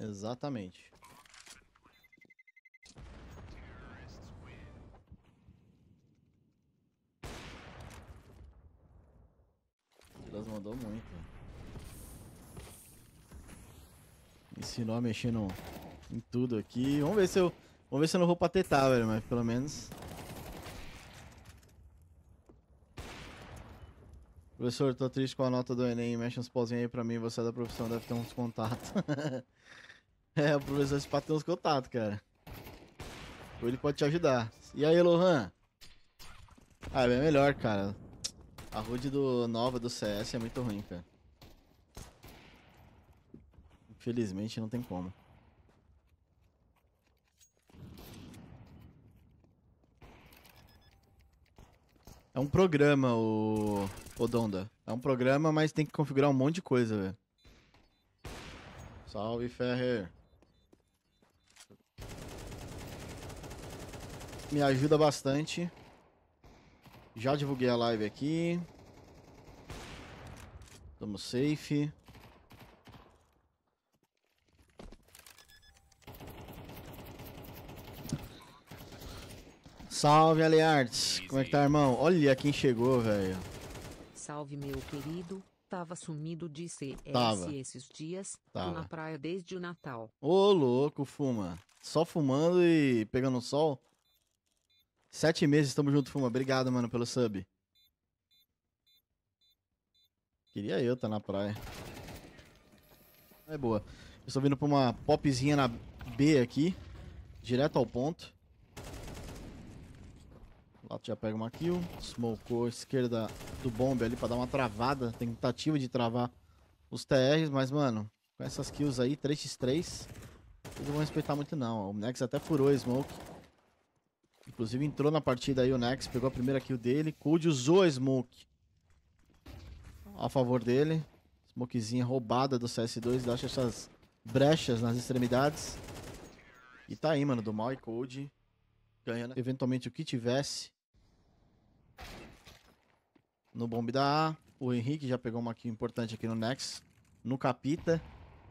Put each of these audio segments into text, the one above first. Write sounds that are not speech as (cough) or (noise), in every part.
Exatamente. Elas mandou muito. Ensinou a mexer no, em tudo aqui. Vamos ver se eu. Vamos ver se eu não vou patetar, velho, mas pelo menos. Professor, tô triste com a nota do Enem. Mexe uns pozinhos aí pra mim, você é da profissão, deve ter uns contatos. (laughs) (laughs) É, o professor Spato tem uns contatos, cara. Ou ele pode te ajudar. E aí, Lohan? Ah, é melhor, cara. A HUD do Nova do CS é muito ruim, cara. Infelizmente não tem como. É um programa, o... o Donda. É um programa, mas tem que configurar um monte de coisa, velho. Salve, Ferrer. me ajuda bastante. Já divulguei a live aqui. Estamos safe. Salve, Aliarts. Como é que tá, irmão? Olha quem chegou, velho. Salve, meu querido. Tava sumido de CS Tava. esses dias. Tava. na praia desde o Natal. Ô, louco, fuma. Só fumando e pegando sol? Sete meses, tamo junto, Fuma. Obrigado, mano, pelo sub. Queria eu tá na praia. É boa. Eu estou vindo pra uma popzinha na B aqui. Direto ao ponto. Lato já pega uma kill. a esquerda do bombe ali pra dar uma travada. Tentativa de travar os TRs, mas, mano, com essas kills aí, 3x3, eles não vão respeitar muito não. O Nex até furou a smoke. Inclusive entrou na partida aí o Nex, pegou a primeira kill dele. Cold usou a Smoke a favor dele. Smokezinha roubada do CS2, deixa essas brechas nas extremidades. E tá aí, mano, do mal e Cold ganhando eventualmente o que tivesse. No bomb da A, o Henrique já pegou uma kill importante aqui no Nex, no Capita.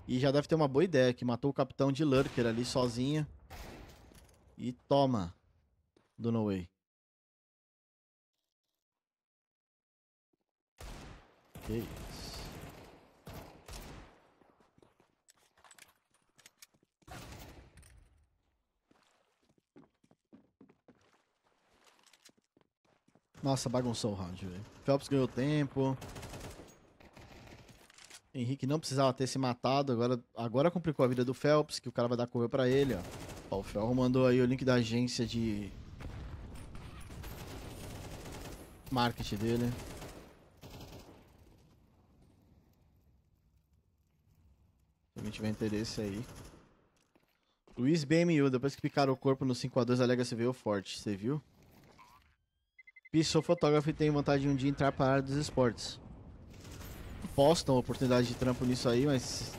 E já deve ter uma boa ideia, que matou o capitão de Lurker ali sozinho. E toma do No Way. Que isso. Nossa, bagunçou o round, velho. Phelps ganhou tempo. Henrique não precisava ter se matado. Agora, agora complicou a vida do Phelps, que o cara vai dar correr pra ele, ó. ó o Felro mandou aí o link da agência de market dele. Se alguém tiver interesse aí. Luiz BMU, depois que picaram o corpo no 5x2, a Legacy veio forte, você viu? Pissou fotógrafo e tem vontade de um dia entrar para a área dos esportes. Postam oportunidade de trampo nisso aí, mas...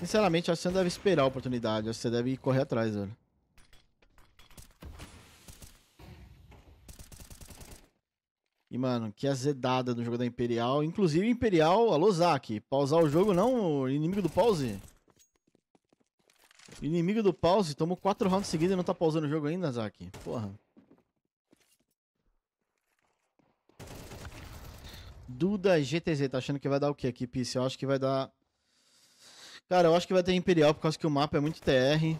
Sinceramente, acho que você não deve esperar a oportunidade, acho que você deve correr atrás, velho. E, mano, que azedada no jogo da Imperial. Inclusive, Imperial, alô, Zack. Pausar o jogo, não, inimigo do pause. Inimigo do pause, tomou 4 rounds seguidos e não tá pausando o jogo ainda, Zack. Porra. Duda GTZ, tá achando que vai dar o que aqui, Pisse? Eu acho que vai dar... Cara, eu acho que vai ter Imperial, por causa que o mapa é muito TR.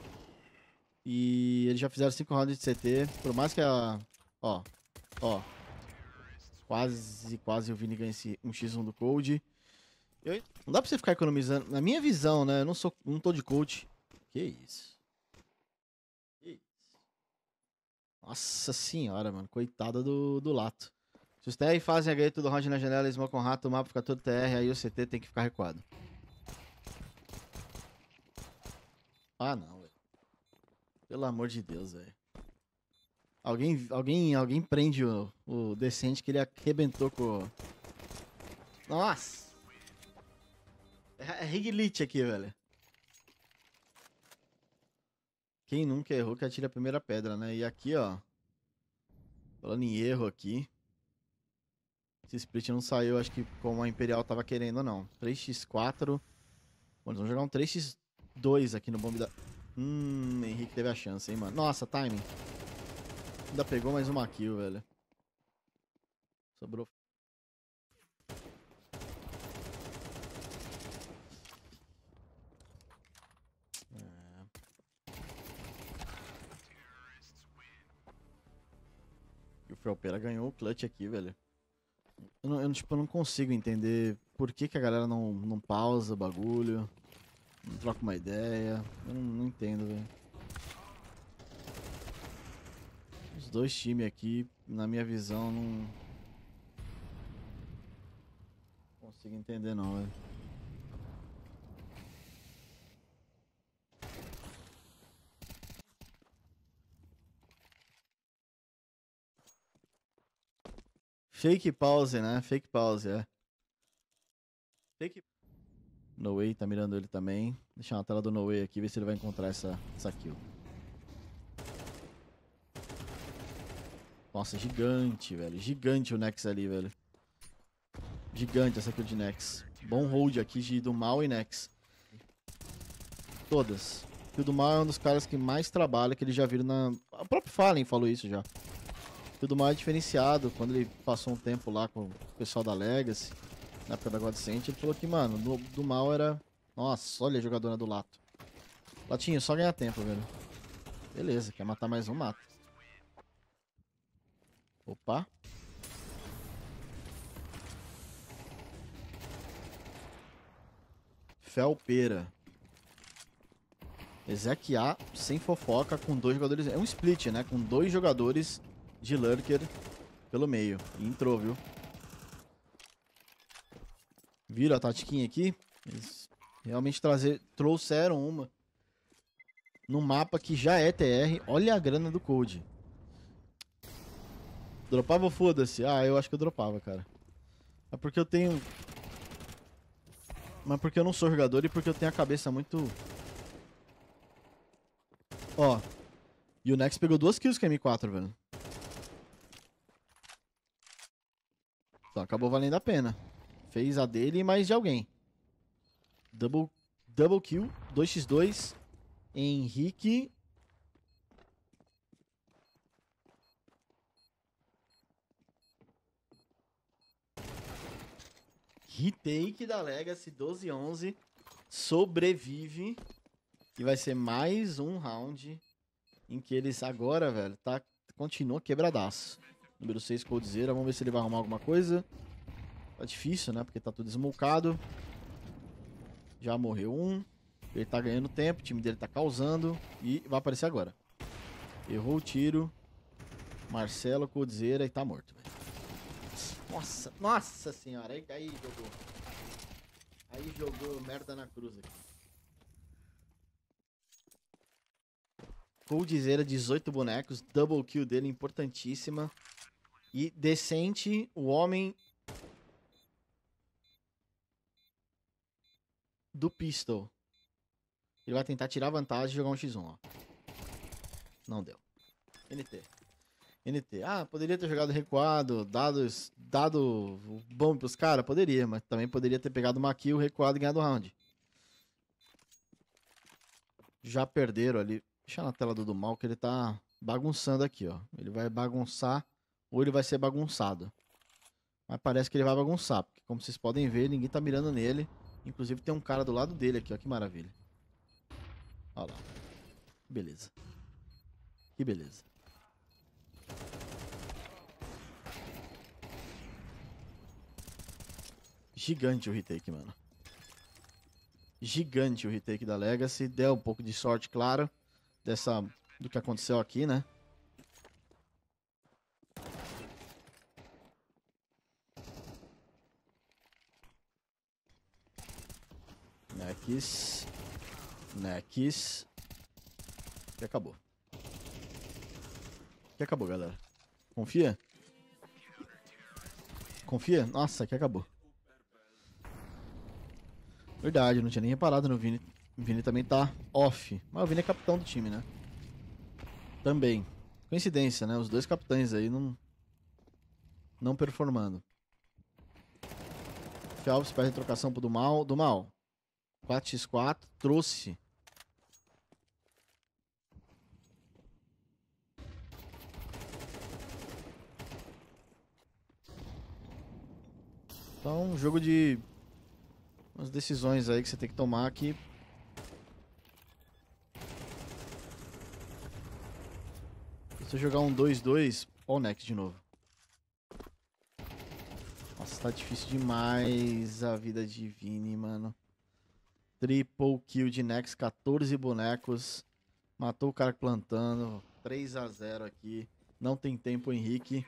E eles já fizeram 5 rounds de CT. Por mais que a... Ó, ó, Quase, quase o Vini ganha esse 1x1 do Cold. Eu... Não dá pra você ficar economizando. Na minha visão, né? Eu não, sou, não tô de coach. Que isso. Que isso. Nossa senhora, mano. Coitada do, do Lato. Se os TR fazem a gaita do round na janela eles smocam rato, o mapa fica todo TR, aí o CT tem que ficar recuado. Ah, não, velho. Pelo amor de Deus, velho. Alguém, alguém, alguém prende o, o decente que ele arrebentou com o... Nossa! É, é Riglitch aqui, velho. Quem nunca errou que atira a primeira pedra, né? E aqui, ó. Falando em erro aqui. Esse split não saiu, acho que como a Imperial tava querendo, não. 3x4. Bom, vamos jogar um 3x2 aqui no bombe da... Hum, Henrique teve a chance, hein, mano. Nossa, timing. Ainda pegou mais uma kill, velho. Sobrou. É. o Felpera ganhou o clutch aqui, velho. Eu, não, eu, tipo, eu não consigo entender por que, que a galera não, não pausa o bagulho, não troca uma ideia. Eu não, não entendo, velho. dois times aqui, na minha visão, não... não consigo entender não, velho. Fake pause, né? Fake pause, é. Fake... No Way tá mirando ele também. Deixa uma tela do No Way aqui, ver se ele vai encontrar essa, essa kill. Nossa, gigante, velho. Gigante o Nex ali, velho. Gigante essa kill de Nex. Bom hold aqui de do Mal e Nex. Todas. Kill do Mal é um dos caras que mais trabalha, que ele já viram na... O próprio Fallen falou isso já. Kill do Mal é diferenciado. Quando ele passou um tempo lá com o pessoal da Legacy, na época da Godsent, ele falou que, mano, do, do Mal era... Nossa, olha a jogadora do Lato. Latinho, só ganhar tempo, velho. Beleza, quer matar mais um, mata. Opa. Felpeira. Ezequiel sem fofoca com dois jogadores. É um split, né? Com dois jogadores de Lurker pelo meio. E entrou, viu? Viram a tatiquinha aqui? Eles realmente trazer, trouxeram uma no mapa que já é TR. Olha a grana do Code. Dropava ou foda-se? Ah, eu acho que eu dropava, cara. É porque eu tenho... Mas porque eu não sou jogador e porque eu tenho a cabeça muito... Ó. E o Nex pegou duas kills com a M4, velho. Então, acabou valendo a pena. Fez a dele e mais de alguém. Double, double kill, 2x2. Henrique Retake da Legacy 12-11. Sobrevive. E vai ser mais um round em que eles agora, velho, tá, continua quebradaço. Número 6, Coldzera. Vamos ver se ele vai arrumar alguma coisa. Tá difícil, né? Porque tá tudo esmocado. Já morreu um. Ele tá ganhando tempo. O time dele tá causando. E vai aparecer agora. Errou o tiro. Marcelo Coldzera e tá morto, velho. Nossa, nossa senhora, aí, aí jogou. Aí jogou merda na cruz aqui. Coldzera, 18 é bonecos, double kill dele, importantíssima. E decente, o homem do pistol. Ele vai tentar tirar vantagem e jogar um x1, ó. Não deu. NT. NT. Ah, poderia ter jogado recuado, dado, dado bom pros caras? Poderia, mas também poderia ter pegado uma kill, recuado e ganhado o round. Já perderam ali. Deixa na tela do, do mal que ele tá bagunçando aqui, ó. Ele vai bagunçar ou ele vai ser bagunçado. Mas parece que ele vai bagunçar, porque como vocês podem ver, ninguém tá mirando nele. Inclusive tem um cara do lado dele aqui, ó. Que maravilha. Olha lá. Beleza. Que beleza. Gigante o retake, mano. Gigante o retake da Legacy. Deu um pouco de sorte, claro, dessa do que aconteceu aqui, né? Nex. Nex. E acabou. Que acabou, galera. Confia? Confia? Nossa, que acabou. Verdade, não tinha nem reparado no Vini. O Vini também tá off. Mas o Vini é capitão do time, né? Também. Coincidência, né? Os dois capitães aí não... Não performando. Alves perde a trocação pro do Mal, do Mal. 4x4. Trouxe. Então, jogo de umas decisões aí que você tem que tomar aqui. Se eu jogar um 2-2, ó o next de novo. Nossa, tá difícil demais a vida de Vini, mano. Triple kill de Nex, 14 bonecos. Matou o cara plantando. 3 x 0 aqui. Não tem tempo, Henrique.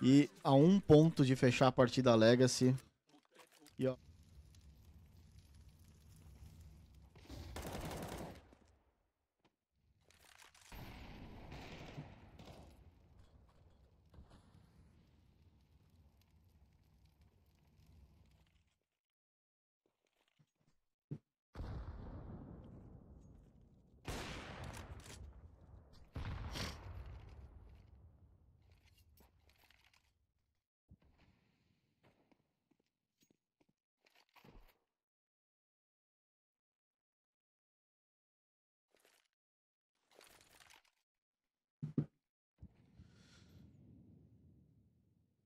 E a um ponto de fechar a partida Legacy. E ó.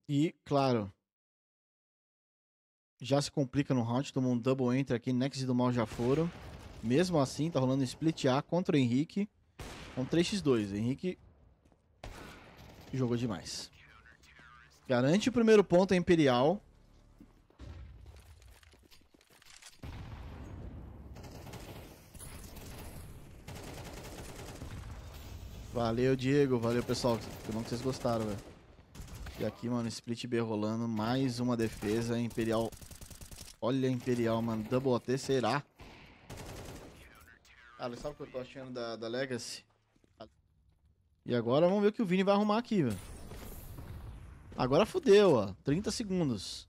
E, claro, já se complica no round, tomou um double enter aqui, Nex e do mal já foram. Mesmo assim, tá rolando split A contra o Henrique. É um 3x2. Henrique jogou demais. Garante o primeiro ponto a é Imperial. Valeu, Diego. Valeu, pessoal. Que bom que vocês gostaram, velho. E aqui, mano, split B rolando. Mais uma defesa. Imperial. Olha Imperial, mano. Double AT, será? Cara, sabe o que eu tô achando da, da Legacy? E agora vamos ver o que o Vini vai arrumar aqui, velho. Agora fodeu, ó. 30 segundos.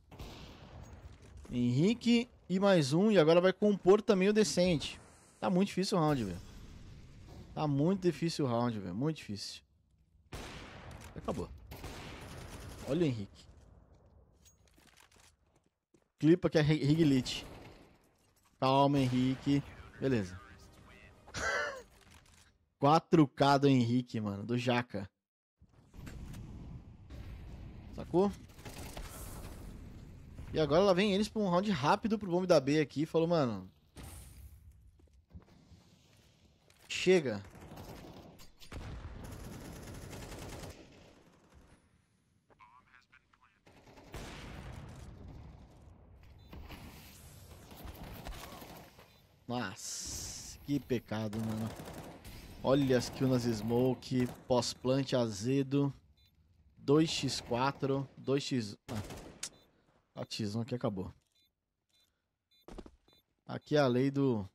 Henrique e mais um. E agora vai compor também o decente. Tá muito difícil o round, velho. Tá muito difícil o round, velho. Muito difícil. Acabou. Olha o Henrique. Clipa que é Riglit. Calma, Henrique. Beleza. 4K (laughs) do Henrique, mano. Do Jaca. Sacou? E agora lá vem eles pra um round rápido pro bombe da B aqui. Falou, mano. Chega. Que pecado, mano. Olha as kills nas smoke. Pós-plant azedo. 2x4. 2x... Ah, a x1 aqui acabou. Aqui é a lei do...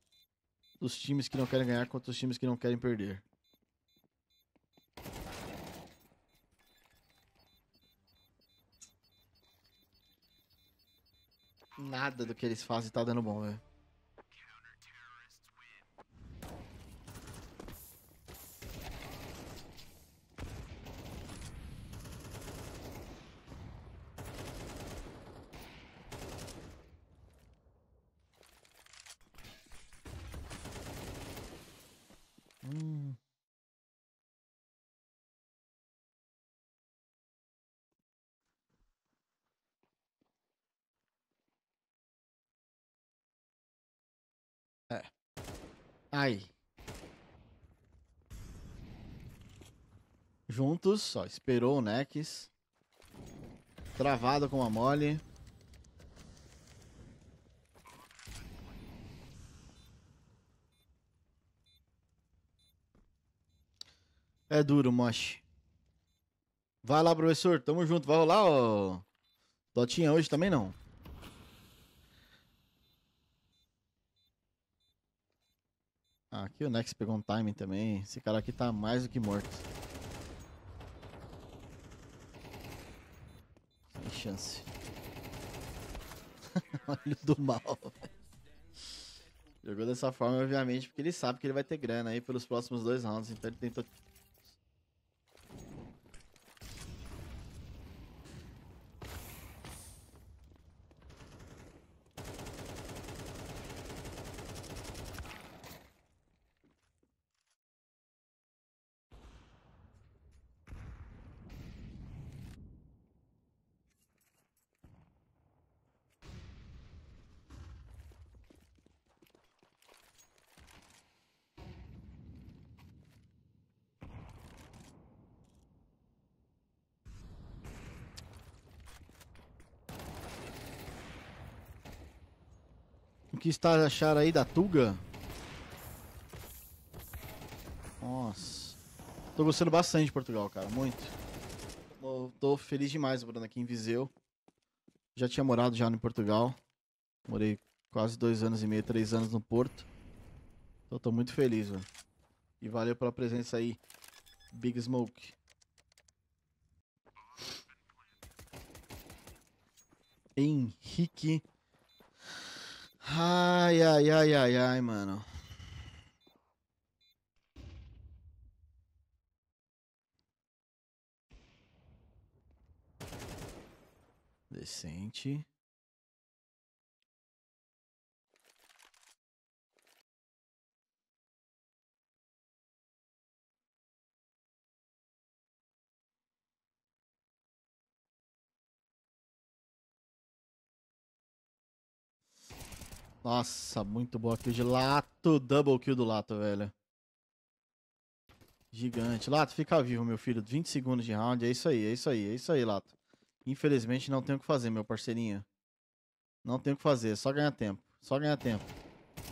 Dos times que não querem ganhar contra os times que não querem perder. Nada do que eles fazem tá dando bom, velho. É. Aí. Juntos, ó, esperou o Nex. Travado com a mole. É duro, moche. Vai lá, professor. Tamo junto. Vai rolar, ó. Dotinha hoje também não. Ah, aqui o Nex pegou um timing também. Esse cara aqui tá mais do que morto. Sem chance. (laughs) Olha do mal. Jogou dessa forma, obviamente, porque ele sabe que ele vai ter grana aí pelos próximos dois rounds. Então ele tentou que está achar aí da Tuga? Nossa. Tô gostando bastante de Portugal, cara. Muito. Tô, tô feliz demais, Bruno, aqui em Viseu. Já tinha morado já em Portugal. Morei quase dois anos e meio, três anos no Porto. Então tô muito feliz, velho. E valeu pela presença aí, Big Smoke. Henrique Ai, ai, ai, ai, ai, mano. Decente. Nossa, muito boa kill de Lato. Double kill do Lato, velho. Gigante. Lato, fica vivo, meu filho. 20 segundos de round. É isso aí, é isso aí, é isso aí, Lato. Infelizmente não tem o que fazer, meu parceirinho. Não tem o que fazer, só ganhar tempo. Só ganhar tempo.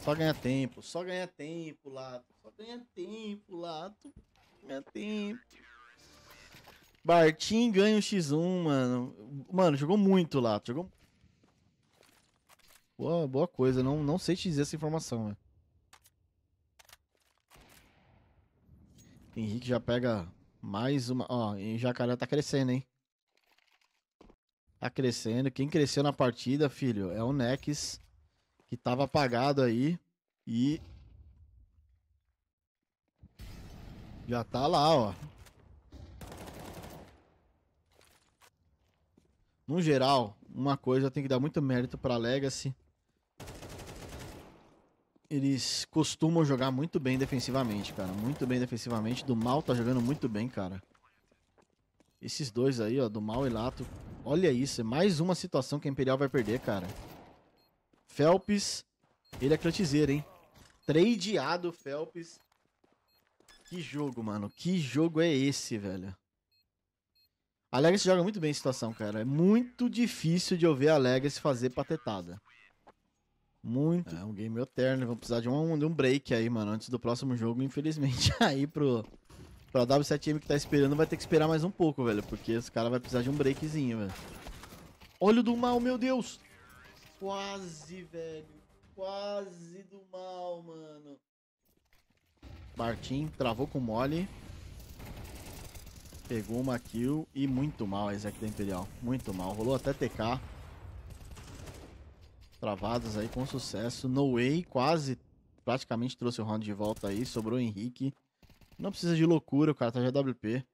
Só ganhar tempo, só ganhar tempo, Lato. Só ganhar tempo, Lato. Ganhar tempo. Bartim ganha o X1, mano. Mano, jogou muito, Lato. Jogou Boa, boa coisa, não, não sei te dizer essa informação, né? Henrique já pega mais uma. Ó, e jacaré tá crescendo, hein? Tá crescendo. Quem cresceu na partida, filho, é o Nex, que tava apagado aí. E. Já tá lá, ó. No geral, uma coisa tem que dar muito mérito pra Legacy eles costumam jogar muito bem defensivamente, cara. Muito bem defensivamente. Do mal tá jogando muito bem, cara. Esses dois aí, ó, do mal e Lato. Olha isso, é mais uma situação que a Imperial vai perder, cara. Phelps, ele é clutchzeiro, hein? Tradeado Phelps. Que jogo, mano. Que jogo é esse, velho? A Legacy joga muito bem em situação, cara. É muito difícil de eu ver a Legacy fazer patetada. Muito. É um game eterno. Vamos precisar de um, de um break aí, mano, antes do próximo jogo, infelizmente. (laughs) Aí pro, pra W7M que tá esperando, vai ter que esperar mais um pouco, velho. Porque esse cara vai precisar de um breakzinho, velho. Olho do mal, meu Deus! Quase, velho. Quase do mal, mano. bartim travou com mole. Pegou uma kill e muito mal a Isaac da Imperial. Muito mal. Rolou até TK travadas aí com sucesso. No Way quase praticamente trouxe o round de volta aí, sobrou o Henrique. Não precisa de loucura, o cara tá já WP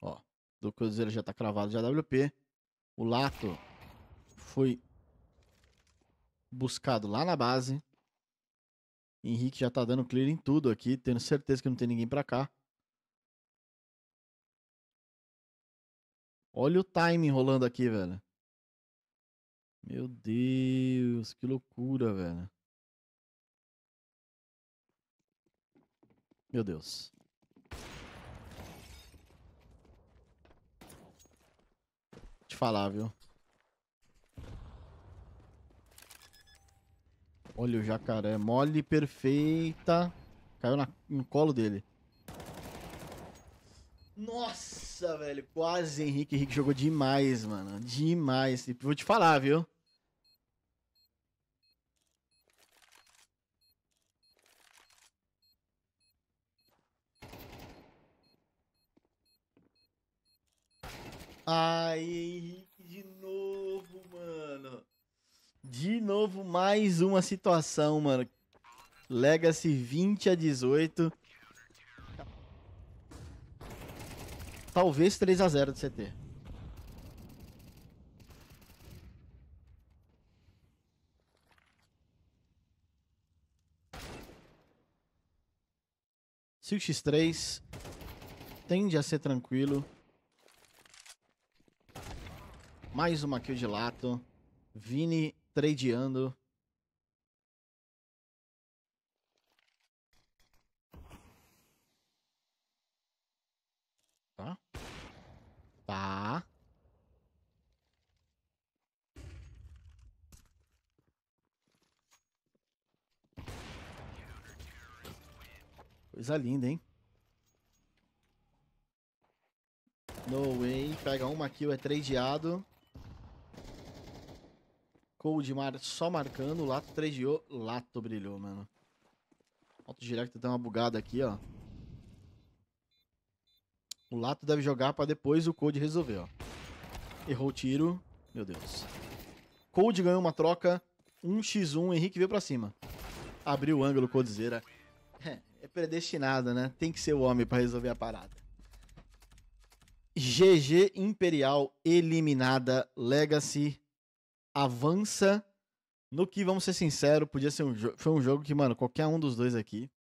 Ó, do Cruzeiro já tá cravado já WP O Lato foi buscado lá na base. Henrique já tá dando clear em tudo aqui, tendo certeza que não tem ninguém pra cá. Olha o time rolando aqui, velho. Meu Deus, que loucura, velho. Meu Deus. te falar, viu? Olha o jacaré, mole perfeita. Caiu na, no colo dele. Nossa! Nossa, velho. Quase Henrique. Henrique jogou demais, mano. Demais. Vou te falar, viu? Ai, Henrique, de novo, mano. De novo, mais uma situação, mano. Legacy 20 a 18. talvez 3 a 0 de CT. o x 3 tende a ser tranquilo. Mais uma kill de lato. Vini tradeando. Tá. Coisa linda, hein? No way. Pega uma kill, é tradeado. Cold mar só marcando. Lato tradeou. Lato brilhou, mano. Auto-direto tá deu uma bugada aqui, ó. O Lato deve jogar para depois o Code resolver, ó. Errou o tiro. Meu Deus. Code ganhou uma troca. 1x1, Henrique veio para cima. Abriu o ângulo, Codezeira. É, é predestinado, né? Tem que ser o homem para resolver a parada. GG Imperial eliminada. Legacy avança. No que, vamos ser sinceros, podia ser um foi um jogo que, mano, qualquer um dos dois aqui